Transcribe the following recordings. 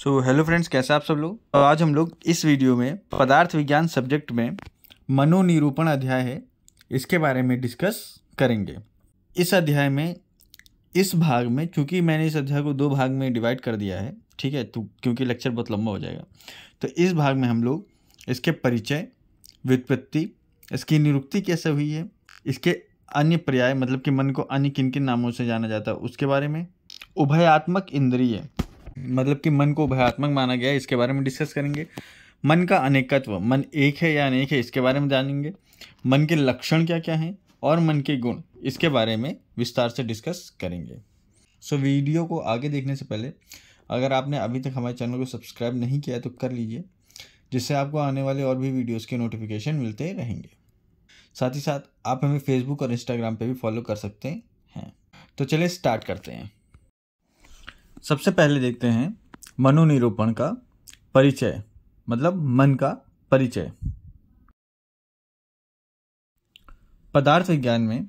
so hello friends कैसे आप सब लोग तो आज हम लोग इस वीडियो में पदार्थ विज्ञान सब्जेक्ट में मनोनिरूपण अध्याय है इसके बारे में डिस्कस करेंगे इस अध्याय में इस भाग में क्योंकि मैंने इस अध्याय को दो भाग में डिवाइड कर दिया है ठीक है तो क्योंकि लेक्चर बहुत लंबा हो जाएगा तो इस भाग में हम लोग इसके परिचय व्युत्पत्ति इसकी निरुक्ति कैसे हुई है इसके अन्य पर्याय मतलब कि मन को अन्य किन किन नामों से जाना जाता है उसके बारे में उभयात्मक इंद्रिय मतलब कि मन को भयात्मक माना गया है इसके बारे में डिस्कस करेंगे मन का अनेकत्व मन एक है या अनेक है इसके बारे में जानेंगे मन के लक्षण क्या क्या हैं और मन के गुण इसके बारे में विस्तार से डिस्कस करेंगे सो so, वीडियो को आगे देखने से पहले अगर आपने अभी तक हमारे चैनल को सब्सक्राइब नहीं किया तो कर लीजिए जिससे आपको आने वाले और भी वीडियोस के नोटिफिकेशन मिलते रहेंगे साथ ही साथ आप हमें फेसबुक और इंस्टाग्राम पे भी फॉलो कर सकते हैं तो चलिए स्टार्ट करते हैं सबसे पहले देखते हैं मनु निरूपण का परिचय मतलब मन का परिचय पदार्थ विज्ञान में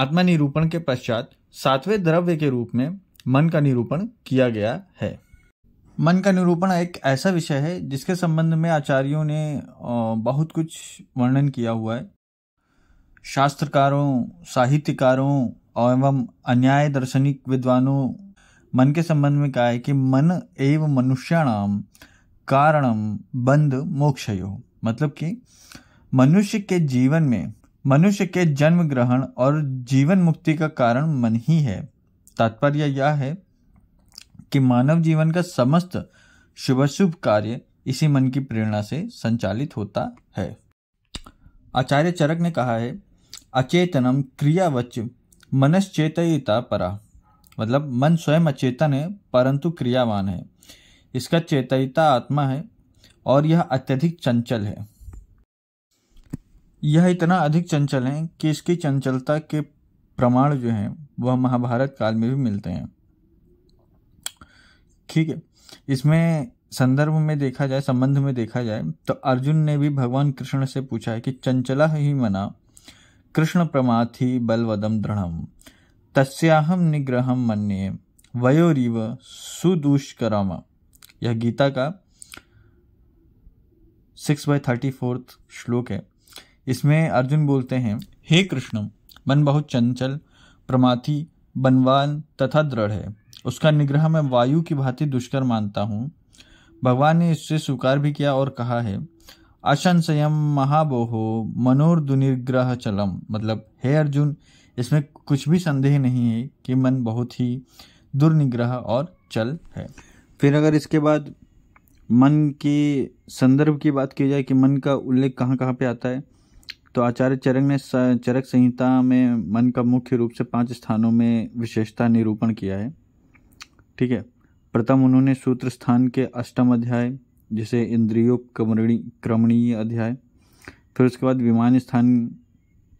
आत्मनिरूपण के पश्चात सातवें द्रव्य के रूप में मन का निरूपण किया गया है मन का निरूपण एक ऐसा विषय है जिसके संबंध में आचार्यों ने बहुत कुछ वर्णन किया हुआ है शास्त्रकारों साहित्यकारों एवं अन्याय दर्शनिक विद्वानों मन के संबंध में कहा है कि मन एवं मनुष्याणाम कारणम बंद मोक्ष मतलब कि मनुष्य के जीवन में मनुष्य के जन्म ग्रहण और जीवन मुक्ति का कारण मन ही है तात्पर्य यह है कि मानव जीवन का समस्त शुभ शुभ कार्य इसी मन की प्रेरणा से संचालित होता है आचार्य चरक ने कहा है अचेतनम क्रियावच मनश्चेतता परा मतलब मन स्वयं अचेतन है परंतु क्रियावान है इसका चेतयता आत्मा है और यह अत्यधिक चंचल है यह इतना अधिक चंचल है कि इसकी चंचलता के प्रमाण जो हैं वह महाभारत काल में भी मिलते हैं ठीक है इसमें संदर्भ में देखा जाए संबंध में देखा जाए तो अर्जुन ने भी भगवान कृष्ण से पूछा है कि चंचला ही मना कृष्ण प्रमाथी बलवदम दृढ़म तस्याहम निग्रहम मन्ये वयोरिव सुदुष्करम यह गीता का सिक्स बाय थर्टी फोर्थ श्लोक है इसमें अर्जुन बोलते हैं हे कृष्ण मन बहुत चंचल प्रमाथी बनवान तथा दृढ़ है उसका निग्रह मैं वायु की भांति दुष्कर मानता हूँ भगवान ने इससे स्वीकार भी किया और कहा है अशंसयम महाबोहो मनोर्दुनिर्ग्रह चलम मतलब हे अर्जुन इसमें कुछ भी संदेह नहीं है कि मन बहुत ही दुर्निग्रह और चल है फिर अगर इसके बाद मन के संदर्भ की बात की जाए कि मन का उल्लेख कहाँ कहाँ पे आता है तो आचार्य चरक ने चरक संहिता में मन का मुख्य रूप से पांच स्थानों में विशेषता निरूपण किया है ठीक है प्रथम उन्होंने सूत्र स्थान के अष्टम अध्याय जिसे इंद्रियो क्रमणी क्रमणीय अध्याय फिर उसके बाद विमान स्थान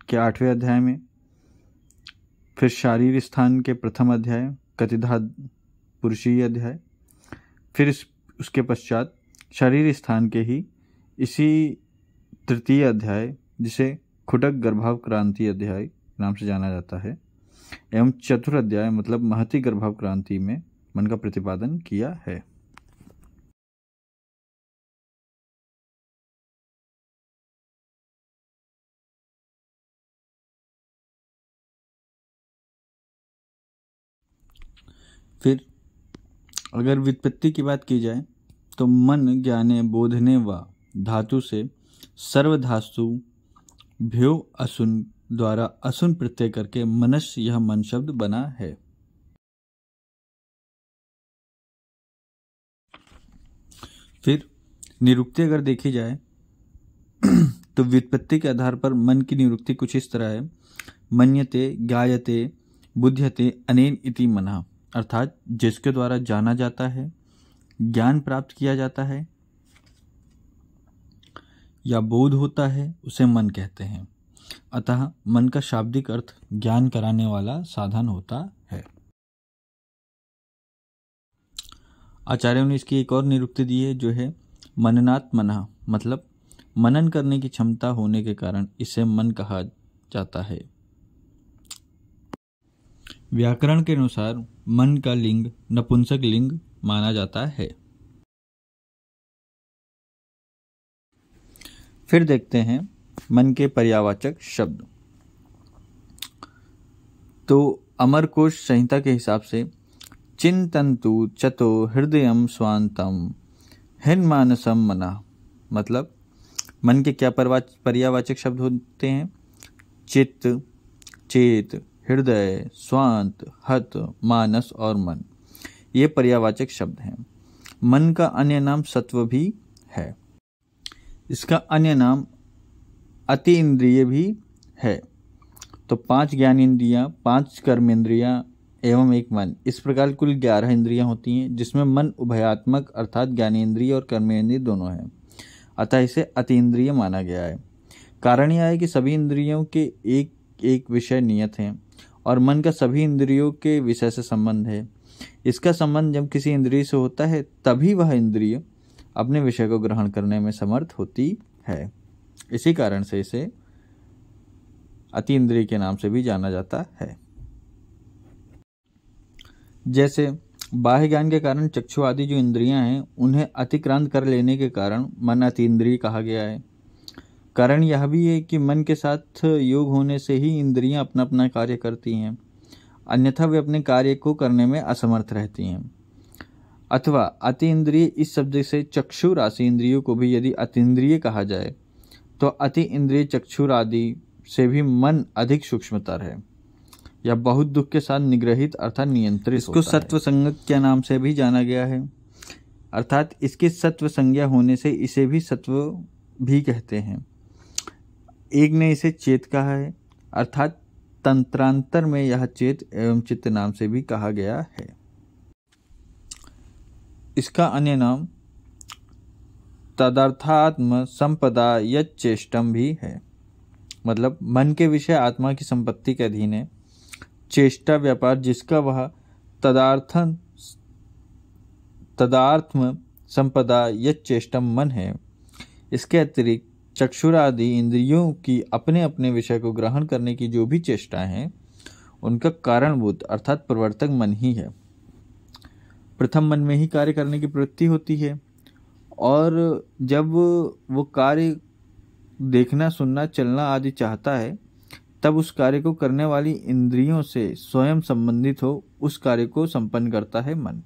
के आठवें अध्याय में फिर शारीर स्थान के प्रथम अध्याय कतिधा पुरुषीय अध्याय फिर इस उसके पश्चात शरीर स्थान के ही इसी तृतीय अध्याय जिसे खुटक गर्भाव क्रांति अध्याय नाम से जाना जाता है एवं चतुर अध्याय मतलब महती गर्भाव क्रांति में मन का प्रतिपादन किया है फिर अगर व्युत्पत्ति की बात की जाए तो मन ज्ञाने बोधने व धातु से सर्वधातु भ्यो असुन द्वारा असुन प्रत्यय करके मनस यह मन शब्द बना है फिर निरुक्ति अगर देखी जाए तो व्युत्पत्ति के आधार पर मन की निरुक्ति कुछ इस तरह है मन्यते गायते बुध्यते अनेन इति मना अर्थात जिसके द्वारा जाना जाता है ज्ञान प्राप्त किया जाता है या बोध होता है उसे मन कहते हैं अतः मन का शाब्दिक अर्थ ज्ञान कराने वाला साधन होता है आचार्यों ने इसकी एक और निरुक्ति दी है जो है मननात् मना मतलब मनन करने की क्षमता होने के कारण इसे मन कहा जाता है व्याकरण के अनुसार मन का लिंग नपुंसक लिंग माना जाता है फिर देखते हैं मन के पर्यावाचक शब्द तो अमरकोश संहिता के हिसाब से चिंतंतु चतो हृदय स्वांतम हिन मानसम मना मतलब मन के क्या पर्यावाचक शब्द होते हैं चित्त चेत हृदय स्वांत हत मानस और मन ये पर्यावाचक शब्द हैं मन का अन्य नाम सत्व भी है इसका अन्य नाम अति इंद्रिय भी है तो पांच ज्ञान इंद्रियां पांच कर्म इंद्रियां एवं एक मन इस प्रकार कुल ग्यारह इंद्रियां होती हैं जिसमें मन उभयात्मक अर्थात ज्ञानेन्द्रिय और कर्मेंद्रिय दोनों हैं अतः इसे इंद्रिय माना गया है कारण यह है कि सभी इंद्रियों के एक एक विषय नियत हैं और मन का सभी इंद्रियों के विषय से संबंध है इसका संबंध जब किसी इंद्रिय से होता है तभी वह इंद्रिय अपने विषय को ग्रहण करने में समर्थ होती है इसी कारण से इसे अति इंद्रिय के नाम से भी जाना जाता है जैसे बाह्य ज्ञान के कारण चक्षु आदि जो इंद्रियां हैं उन्हें अतिक्रांत कर लेने के कारण मन अति इंद्रिय कहा गया है कारण यह भी है कि मन के साथ योग होने से ही इंद्रियां अपना अपना कार्य करती हैं अन्यथा वे अपने कार्य को करने में असमर्थ रहती हैं अथवा अति इंद्रिय इस शब्द से चक्षु राशि इंद्रियों को भी यदि इंद्रिय कहा जाए तो अति इंद्रिय चक्षुर आदि से भी मन अधिक सूक्ष्मतर है यह बहुत दुख के साथ निग्रहित अर्थात नियंत्रित इसको सत्व संगत के नाम से भी जाना गया है अर्थात इसके सत्व संज्ञा होने से इसे भी सत्व भी कहते हैं एक ने इसे चेत कहा है अर्थात तंत्रांतर में यह चेत एवं चित्त नाम से भी कहा गया है इसका अन्य नाम तदर्थात्म संपदा येष्टम भी है मतलब मन के विषय आत्मा की संपत्ति के अधीन है चेष्टा व्यापार जिसका वह तदार्थन तदार्थम संपदा यचेष्टम मन है इसके अतिरिक्त चक्षुरादि इंद्रियों की अपने अपने विषय को ग्रहण करने की जो भी चेष्टाएं हैं उनका कारणभूत अर्थात प्रवर्तक मन ही है प्रथम मन में ही कार्य करने की प्रवृत्ति होती है और जब वो कार्य देखना सुनना चलना आदि चाहता है तब उस कार्य को करने वाली इंद्रियों से स्वयं संबंधित हो उस कार्य को संपन्न करता है मन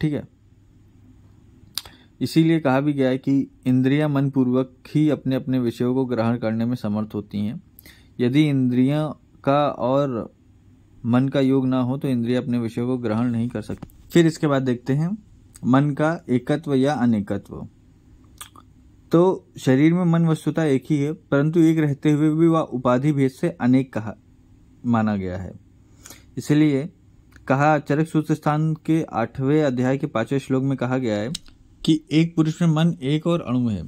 ठीक है इसीलिए कहा भी गया है कि इंद्रियां मनपूर्वक ही अपने अपने विषयों को ग्रहण करने में समर्थ होती हैं यदि इंद्रियां का और मन का योग ना हो तो इंद्रिया अपने विषयों को ग्रहण नहीं कर सकती फिर इसके बाद देखते हैं मन का एकत्व या अनेकत्व तो शरीर में मन वस्तुता एक ही है परंतु एक रहते हुए भी वह उपाधि भेद से अनेक कहा माना गया है इसलिए कहा चरक सूत्र स्थान के आठवें अध्याय के पांचवें श्लोक में कहा गया है कि एक पुरुष में मन एक और अणु है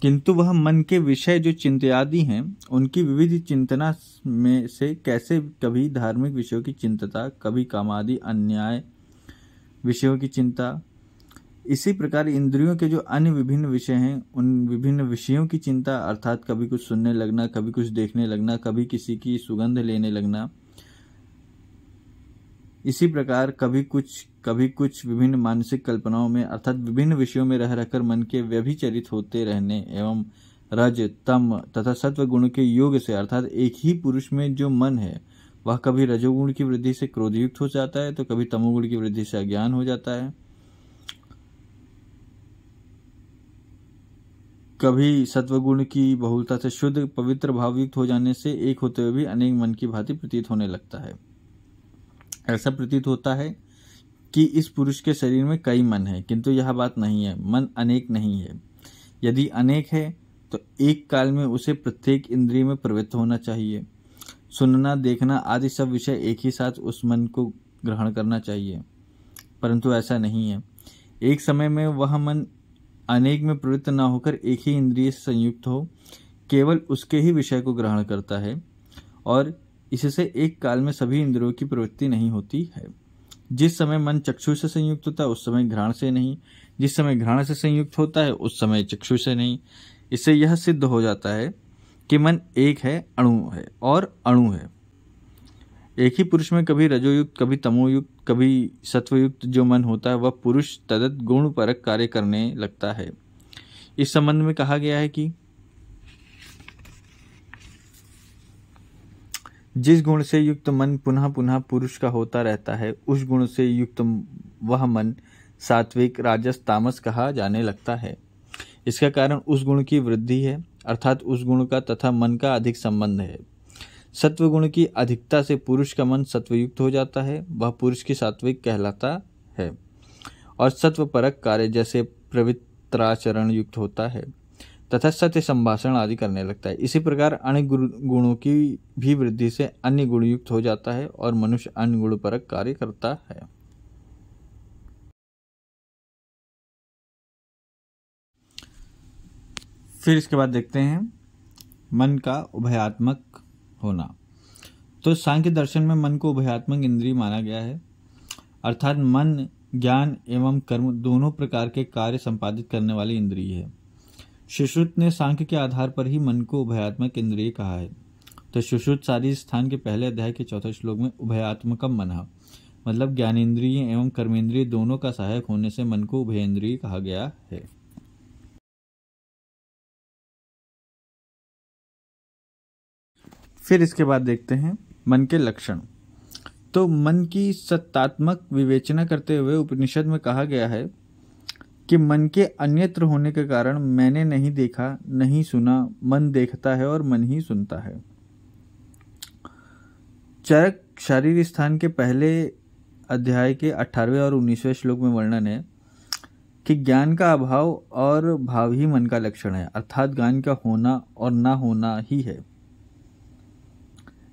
किंतु वह मन के विषय जो चिंत्यादि हैं उनकी विविध चिंतना में से कैसे कभी धार्मिक विषयों की चिंतता कभी कामादि अन्याय विषयों की चिंता इसी प्रकार इंद्रियों के जो अन्य विभिन्न विषय हैं उन विभिन्न विषयों की चिंता अर्थात कभी कुछ सुनने लगना कभी कुछ देखने लगना कभी किसी की सुगंध लेने लगना इसी प्रकार कभी कुछ कभी कुछ विभिन्न मानसिक कल्पनाओं में अर्थात विभिन्न विषयों में रह रहकर मन के व्यभिचरित होते रहने एवं रज तम तथा सत्व गुण के योग से अर्थात एक ही पुरुष में जो मन है वह कभी रजोगुण की वृद्धि से क्रोधयुक्त हो जाता है तो कभी तमोगुण की वृद्धि से अज्ञान हो जाता है कभी सत्वगुण की बहुलता से शुद्ध पवित्र भावयुक्त हो जाने से एक होते हुए भी अनेक मन की भांति प्रतीत होने लगता है ऐसा प्रतीत होता है कि इस पुरुष के शरीर में कई मन है किंतु यह बात नहीं है मन अनेक नहीं है यदि अनेक है तो एक काल में उसे प्रत्येक इंद्रिय में प्रवृत्त होना चाहिए सुनना देखना आदि सब विषय एक ही साथ उस मन को ग्रहण करना चाहिए परंतु ऐसा नहीं है एक समय में वह मन अनेक में प्रवृत्त न होकर एक ही इंद्रिय से संयुक्त हो केवल उसके ही विषय को ग्रहण करता है और इससे एक काल में सभी इंद्रियों की प्रवृत्ति नहीं होती है जिस समय मन चक्षु से संयुक्त होता है उस समय घ्राण से नहीं जिस समय घ्राण से संयुक्त होता है उस समय चक्षु से नहीं इससे यह सिद्ध हो जाता है कि मन एक है अणु है और अणु है एक ही पुरुष में कभी रजोयुक्त कभी तमोयुक्त कभी सत्वयुक्त जो मन होता है वह पुरुष तदत गुण परक कार्य करने लगता है इस संबंध में कहा गया है कि जिस गुण से युक्त मन पुनः पुनः पुरुष का होता रहता है उस गुण से युक्त वह मन सात्विक राजस तामस कहा जाने लगता है इसका कारण उस गुण की वृद्धि है अर्थात उस गुण का तथा मन का अधिक संबंध है सत्व गुण की अधिकता से पुरुष का मन सत्वयुक्त हो जाता है वह पुरुष की सात्विक कहलाता है और सत्व परक कार्य जैसे पवित्राचरण युक्त होता है तथा सत्य संभाषण आदि करने लगता है इसी प्रकार अन्य गुणों की भी वृद्धि से अन्य गुण युक्त हो जाता है और मनुष्य अन्य गुण पर कार्य करता है फिर इसके बाद देखते हैं मन का उभयात्मक होना तो सांख्य दर्शन में मन को उभयात्मक इंद्रिय माना गया है अर्थात मन ज्ञान एवं कर्म दोनों प्रकार के कार्य संपादित करने वाली इंद्रिय है सुश्रुत ने सांख्य के आधार पर ही मन को उभयात्मक केंद्रीय कहा है तो सुश्रुत सारी स्थान के पहले अध्याय के चौथे श्लोक में उभयात्मकम मना मतलब ज्ञानेन्द्रिय एवं कर्मेंद्रिय दोनों का सहायक होने से मन को उभयेंद्रिय कहा गया है फिर इसके बाद देखते हैं मन के लक्षण तो मन की सत्तात्मक विवेचना करते हुए उपनिषद में कहा गया है कि मन के अन्यत्र होने के कारण मैंने नहीं देखा नहीं सुना मन देखता है और मन ही सुनता है चरक शारीरिक स्थान के पहले अध्याय के अठारहवें और उन्नीसवें श्लोक में वर्णन है कि ज्ञान का अभाव और भाव ही मन का लक्षण है अर्थात ज्ञान का होना और ना होना ही है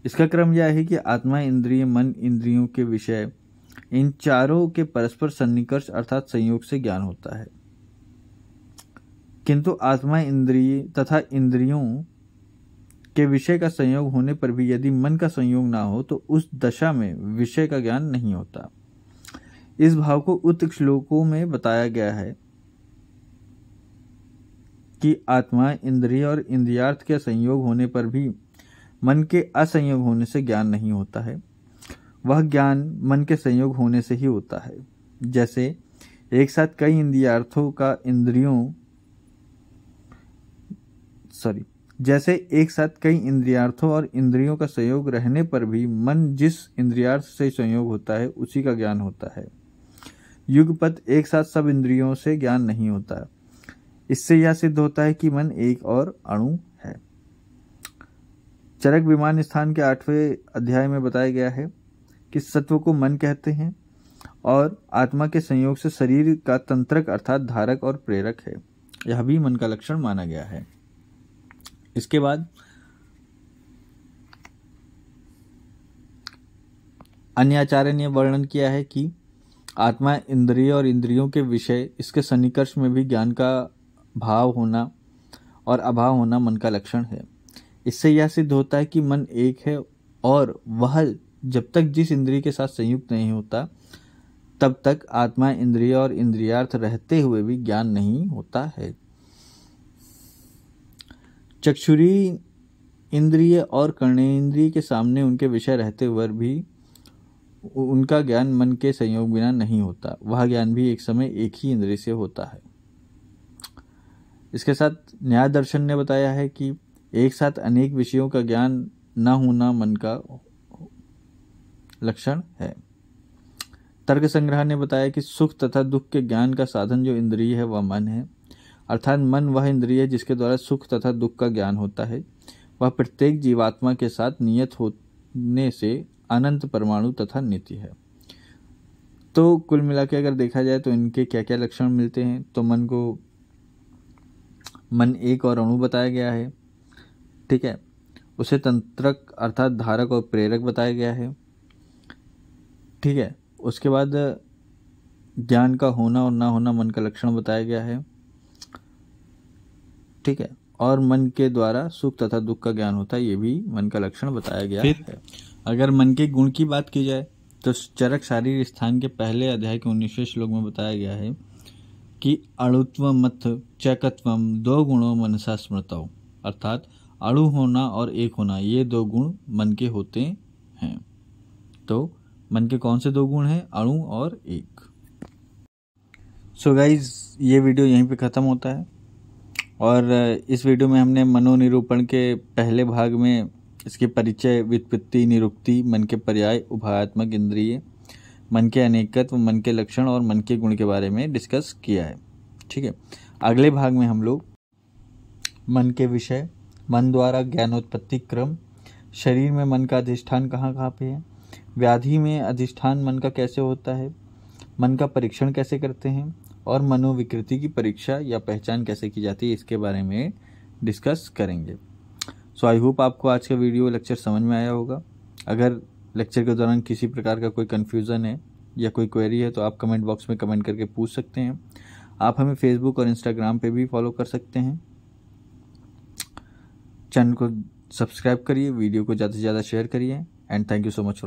इसका क्रम यह है कि आत्मा इंद्रिय मन इंद्रियों के विषय इन चारों के परस्पर सन्निकर्ष अर्थात संयोग से ज्ञान होता है किंतु आत्मा इंद्रिय तथा इंद्रियों के विषय का संयोग होने पर भी यदि मन का संयोग ना हो तो उस दशा में विषय का ज्ञान नहीं होता इस भाव को उत्त श्लोकों में बताया गया है कि आत्मा इंद्रिय और इंद्रियार्थ के संयोग होने पर भी मन के असंयोग होने से ज्ञान नहीं होता है वह ज्ञान मन के संयोग होने से ही होता है जैसे एक साथ कई इंद्रियार्थों का इंद्रियों सॉरी जैसे एक साथ कई इंद्रियार्थों और इंद्रियों का संयोग रहने पर भी मन जिस इंद्रियार्थ से संयोग होता है उसी का ज्ञान होता है युगपत एक साथ सब इंद्रियों से ज्ञान नहीं होता इससे यह सिद्ध होता है कि मन एक और अणु है चरक विमान स्थान के आठवें अध्याय में बताया गया है किस तत्व को मन कहते हैं और आत्मा के संयोग से शरीर का तंत्रक अर्थात धारक और प्रेरक है यह भी मन का लक्षण माना गया है इसके बाद अन्य आचार्य ने वर्णन किया है कि आत्मा इंद्रिय और इंद्रियों के विषय इसके सन्निकर्ष में भी ज्ञान का भाव होना और अभाव होना मन का लक्षण है इससे यह सिद्ध होता है कि मन एक है और वह जब तक जिस इंद्रिय के साथ संयुक्त नहीं होता तब तक आत्मा इंद्रिय और इंद्रियार्थ रहते हुए भी ज्ञान नहीं होता है चक्षुरी इंद्रिय और कर्णेन्द्रिय के सामने उनके विषय रहते हुए भी उनका ज्ञान मन के संयोग बिना नहीं होता वह ज्ञान भी एक समय एक ही इंद्रिय से होता है इसके साथ न्याय दर्शन ने बताया है कि एक साथ अनेक विषयों का ज्ञान न होना मन का लक्षण है तर्क संग्रह ने बताया कि सुख तथा दुख के ज्ञान का साधन जो इंद्रिय है वह मन है अर्थात मन वह इंद्रिय है जिसके द्वारा सुख तथा दुख का ज्ञान होता है वह प्रत्येक जीवात्मा के साथ नियत होने से अनंत परमाणु तथा नीति है तो कुल मिला के अगर देखा जाए तो इनके क्या क्या लक्षण मिलते हैं तो मन को मन एक और अणु बताया गया है ठीक है उसे तंत्रक अर्थात धारक और प्रेरक बताया गया है ठीक है उसके बाद ज्ञान का होना और ना होना मन का लक्षण बताया गया है ठीक है और मन के द्वारा सुख तथा दुख का ज्ञान होता है ये भी मन का लक्षण बताया गया है अगर मन के गुण की बात की जाए तो चरक शारीर स्थान के पहले अध्याय के उन्नीसवें श्लोक में बताया गया है कि अणुत्व मथ चकत्व दो गुणों मनसा स्मृतव अर्थात अणु होना और एक होना ये दो गुण मन के होते हैं तो मन के कौन से दो गुण हैं अणु और एक सो so गाइज ये वीडियो यहीं पे ख़त्म होता है और इस वीडियो में हमने मनोनिरूपण के पहले भाग में इसके परिचय वित्पत्ति निरुक्ति मन के पर्याय उभयात्मक इंद्रिय मन के अनेकत्व मन के लक्षण और मन के गुण के बारे में डिस्कस किया है ठीक है अगले भाग में हम लोग मन के विषय मन द्वारा ज्ञानोत्पत्ति क्रम शरीर में मन का अधिष्ठान कहाँ कहाँ पे है व्याधि में अधिष्ठान मन का कैसे होता है मन का परीक्षण कैसे करते हैं और मनोविकृति की परीक्षा या पहचान कैसे की जाती है इसके बारे में डिस्कस करेंगे सो आई होप आपको आज का वीडियो लेक्चर समझ में आया होगा अगर लेक्चर के दौरान किसी प्रकार का कोई कन्फ्यूज़न है या कोई क्वेरी है तो आप कमेंट बॉक्स में कमेंट करके पूछ सकते हैं आप हमें फेसबुक और इंस्टाग्राम पे भी फॉलो कर सकते हैं चैनल को सब्सक्राइब करिए वीडियो को ज़्यादा से ज़्यादा शेयर करिए and thank you so much